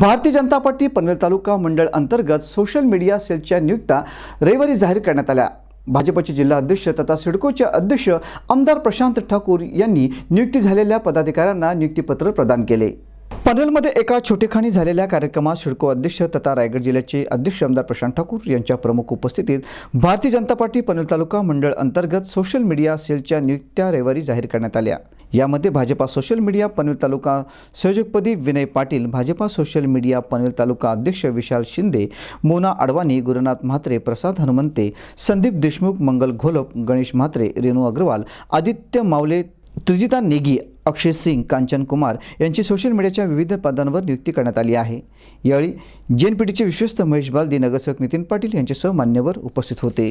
भारतीय जनता पार्टी पनवेल तालुका मंडळ अंतर्गत सोशल मीडिया सेलच्या नियुक्त्या रविवारी जाहीर करण्यात आल्या भाजपचे जिल्हा अध्यक्ष तथा सिडकोचे अध्यक्ष आमदार प्रशांत ठाकूर यांनी नियुक्ती झालेल्या पदाधिकाऱ्यांना नियुक्तीपत्र प्रदान केले पनवेलमध्ये एका छोटेखाणी झालेल्या कार्यक्रमात सिडको अध्यक्ष तथा रायगड जिल्ह्याचे अध्यक्ष आमदार प्रशांत ठाकूर यांच्या प्रमुख उपस्थितीत भारतीय जनता पार्टी पनवेल तालुका मंडळ अंतर्गत सोशल मीडिया सेलच्या नियुक्त्या रविवारी जाहीर करण्यात आल्या यामध्ये भाजपा सोशल मीडिया पनवेल तालुका संयोजकपदी विनय पाटील भाजपा सोशल मीडिया पनवेल तालुका अध्यक्ष विशाल शिंदे मोना अडवाणी गुरुनाथ म्हात्रे प्रसाद हनुमंते संदीप देशमुख मंगल घोलप गणेश म्हात्रे रेणू अग्रवाल आदित्य मावले त्रिजिता नेगी अक्षय सिंग कांचन कुमार यांची सोशल मीडियाच्या विविध पदांवर नियुक्ती करण्यात आली आहे यावेळी टीचे विश्वस्त महेश बालदी नगरसेवक नितीन पाटील यांच्यासह मान्यवर उपस्थित होते